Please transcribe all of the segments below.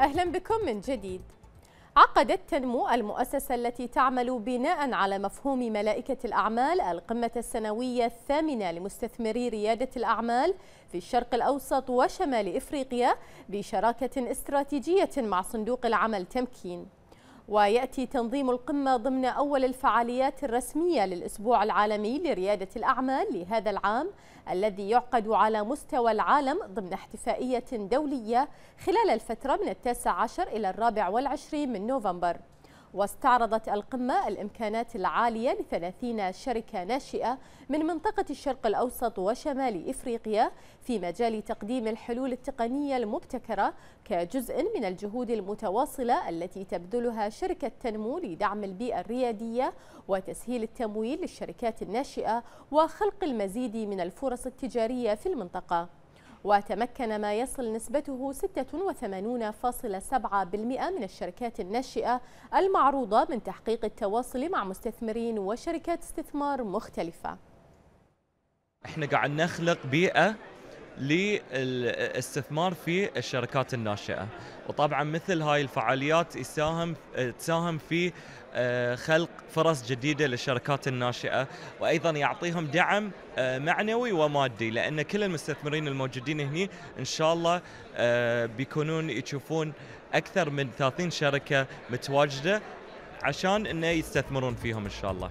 أهلا بكم من جديد عقدت تنمو المؤسسة التي تعمل بناء على مفهوم ملائكة الأعمال القمة السنوية الثامنة لمستثمري ريادة الأعمال في الشرق الأوسط وشمال إفريقيا بشراكة استراتيجية مع صندوق العمل تمكين ويأتي تنظيم القمة ضمن أول الفعاليات الرسمية للأسبوع العالمي لريادة الأعمال لهذا العام الذي يعقد على مستوى العالم ضمن احتفائية دولية خلال الفترة من التاسع عشر إلى الرابع والعشرين من نوفمبر واستعرضت القمة الإمكانات العالية لثلاثين شركة ناشئة من منطقة الشرق الأوسط وشمال إفريقيا في مجال تقديم الحلول التقنية المبتكرة كجزء من الجهود المتواصلة التي تبذلها شركة تنمو لدعم البيئة الريادية وتسهيل التمويل للشركات الناشئة وخلق المزيد من الفرص التجارية في المنطقة وتمكن ما يصل نسبته 86.7% من الشركات الناشئة المعروضة من تحقيق التواصل مع مستثمرين وشركات استثمار مختلفة احنا قاعد نخلق بيئة للاستثمار في الشركات الناشئه وطبعا مثل هاي الفعاليات يساهم تساهم في آه، خلق فرص جديده للشركات الناشئه وايضا يعطيهم دعم آه، معنوي ومادي لان كل المستثمرين الموجودين هني ان شاء الله آه، بيكونون يشوفون اكثر من 30 شركه متواجده عشان انه يستثمرون فيهم ان شاء الله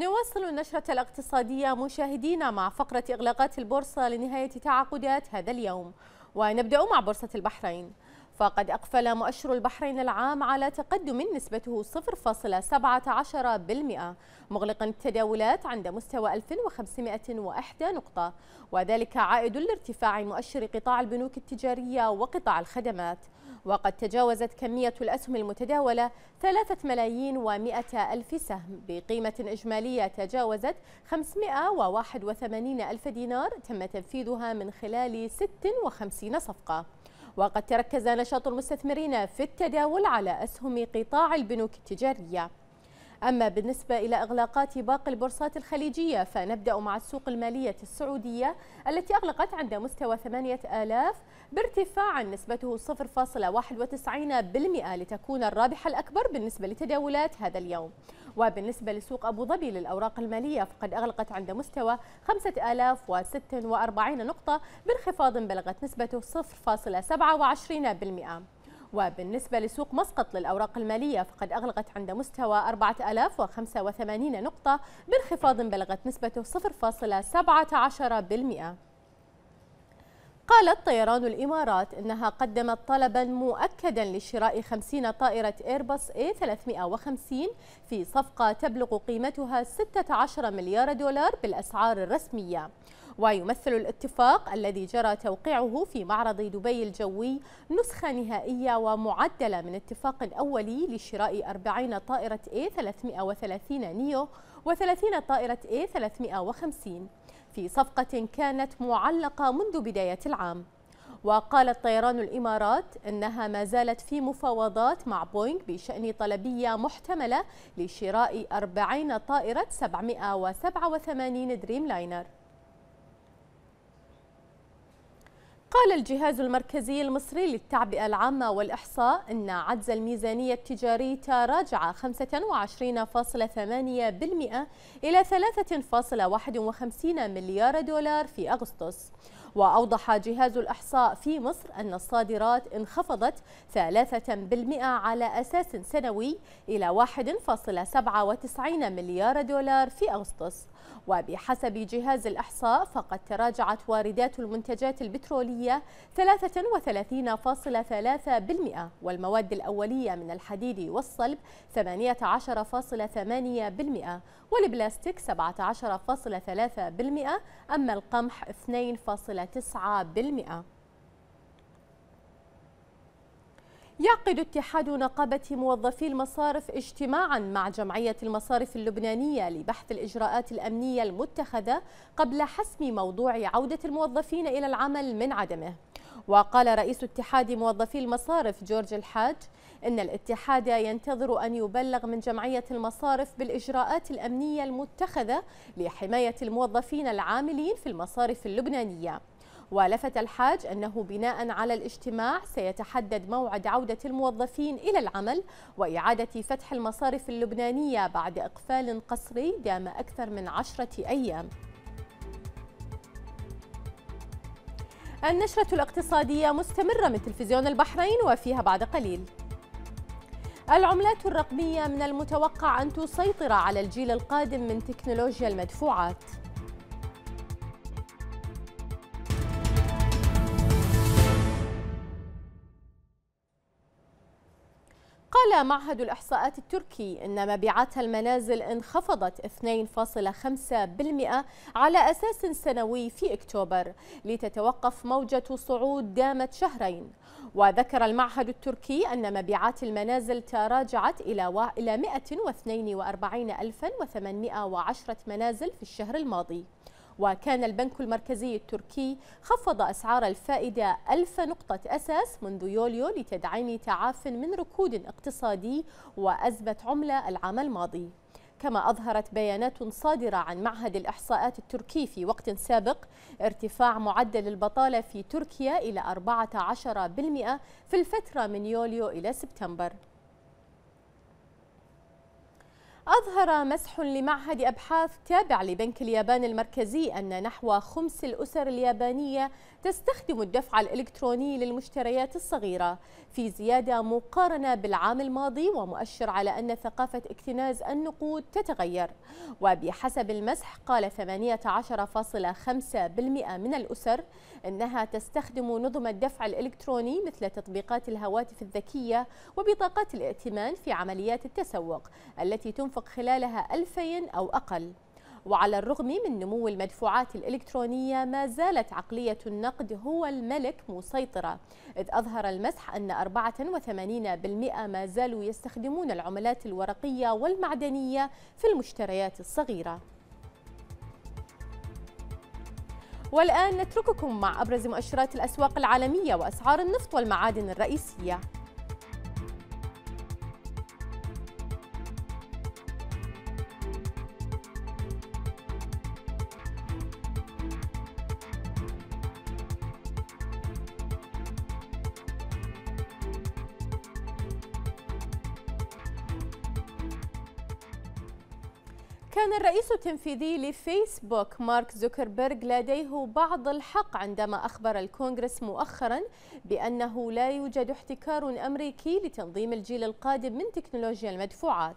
نواصل النشرة الاقتصادية مشاهدينا مع فقرة إغلاقات البورصة لنهاية تعاقدات هذا اليوم ونبدأ مع بورصة البحرين فقد أقفل مؤشر البحرين العام على تقدم نسبته 0.17% مغلقا التداولات عند مستوى 1501 نقطة وذلك عائد لارتفاع مؤشر قطاع البنوك التجارية وقطاع الخدمات وقد تجاوزت كمية الأسهم المتداولة 3 ملايين و100 ألف سهم بقيمة إجمالية تجاوزت 581 ألف دينار تم تنفيذها من خلال 56 صفقة وقد تركز نشاط المستثمرين في التداول على أسهم قطاع البنوك التجارية أما بالنسبة إلى إغلاقات باقي البورصات الخليجية فنبدأ مع السوق المالية السعودية التي أغلقت عند مستوى 8000 بارتفاع نسبته 0.91% لتكون الرابح الأكبر بالنسبة لتداولات هذا اليوم وبالنسبة لسوق أبو ظبي للأوراق المالية فقد أغلقت عند مستوى 5046 نقطة بانخفاض بلغت نسبته 0.27% وبالنسبة لسوق مسقط للأوراق المالية فقد أغلقت عند مستوى 4085 نقطة بانخفاض بلغت نسبته 0.17% قالت طيران الإمارات إنها قدمت طلبا مؤكدا لشراء 50 طائرة إيرباص A350 في صفقة تبلغ قيمتها 16 مليار دولار بالأسعار الرسمية ويمثل الاتفاق الذي جرى توقيعه في معرض دبي الجوي نسخة نهائية ومعدلة من اتفاق أولي لشراء 40 طائرة A330 نيو و30 طائرة A350 في صفقة كانت معلقة منذ بداية العام وقالت طيران الإمارات أنها ما زالت في مفاوضات مع بوينغ بشأن طلبية محتملة لشراء 40 طائرة 787 دريم لاينر قال الجهاز المركزي المصري للتعبئة العامة والإحصاء أن عجز الميزانية التجاري تراجع 25.8% إلى 3.51 مليار دولار في أغسطس وأوضح جهاز الإحصاء في مصر أن الصادرات انخفضت 3% على أساس سنوي إلى 1.97 مليار دولار في أغسطس وبحسب جهاز الإحصاء فقد تراجعت واردات المنتجات البترولية 33.3% والمواد الأولية من الحديد والصلب 18.8% والبلاستيك 17.3% أما القمح 2.3% يعقد اتحاد نقابة موظفي المصارف اجتماعا مع جمعية المصارف اللبنانية لبحث الإجراءات الأمنية المتخذة قبل حسم موضوع عودة الموظفين إلى العمل من عدمه وقال رئيس اتحاد موظفي المصارف جورج الحاج إن الاتحاد ينتظر أن يبلغ من جمعية المصارف بالإجراءات الأمنية المتخذة لحماية الموظفين العاملين في المصارف اللبنانية ولفت الحاج أنه بناء على الاجتماع سيتحدد موعد عودة الموظفين إلى العمل وإعادة فتح المصارف اللبنانية بعد إقفال قسري دام أكثر من عشرة أيام النشرة الاقتصادية مستمرة من تلفزيون البحرين وفيها بعد قليل العملات الرقمية من المتوقع أن تسيطر على الجيل القادم من تكنولوجيا المدفوعات قال معهد الإحصاءات التركي أن مبيعات المنازل انخفضت 2.5% على أساس سنوي في أكتوبر لتتوقف موجة صعود دامت شهرين وذكر المعهد التركي أن مبيعات المنازل تراجعت إلى 142,810 منازل في الشهر الماضي وكان البنك المركزي التركي خفض أسعار الفائدة ألف نقطة أساس منذ يوليو لتدعيم تعاف من ركود اقتصادي وأزمة عملة العام الماضي كما أظهرت بيانات صادرة عن معهد الإحصاءات التركي في وقت سابق ارتفاع معدل البطالة في تركيا إلى 14% في الفترة من يوليو إلى سبتمبر أظهر مسح لمعهد أبحاث تابع لبنك اليابان المركزي أن نحو خمس الأسر اليابانية تستخدم الدفع الإلكتروني للمشتريات الصغيرة في زيادة مقارنة بالعام الماضي ومؤشر على أن ثقافة اكتناز النقود تتغير وبحسب المسح قال 18.5% من الأسر أنها تستخدم نظم الدفع الإلكتروني مثل تطبيقات الهواتف الذكية وبطاقات الائتمان في عمليات التسوق التي تنفق ترافق خلالها 2000 أو أقل وعلى الرغم من نمو المدفوعات الإلكترونية ما زالت عقلية النقد هو الملك مسيطرة إذ أظهر المسح أن 84% ما زالوا يستخدمون العملات الورقية والمعدنية في المشتريات الصغيرة والآن نترككم مع أبرز مؤشرات الأسواق العالمية وأسعار النفط والمعادن الرئيسية كان الرئيس التنفيذي لفيسبوك مارك زوكربيرغ لديه بعض الحق عندما أخبر الكونغرس مؤخرا بأنه لا يوجد احتكار أمريكي لتنظيم الجيل القادم من تكنولوجيا المدفوعات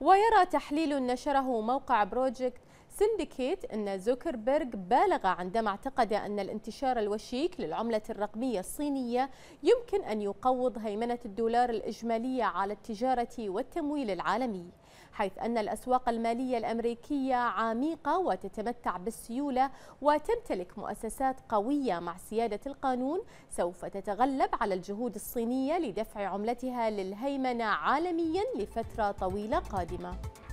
ويرى تحليل نشره موقع بروجكت سندكيت أن زوكربيرغ بالغ عندما اعتقد أن الانتشار الوشيك للعملة الرقمية الصينية يمكن أن يقوض هيمنة الدولار الإجمالية على التجارة والتمويل العالمي حيث أن الأسواق المالية الأمريكية عميقة وتتمتع بالسيولة وتمتلك مؤسسات قوية مع سيادة القانون سوف تتغلب على الجهود الصينية لدفع عملتها للهيمنة عالميا لفترة طويلة قادمة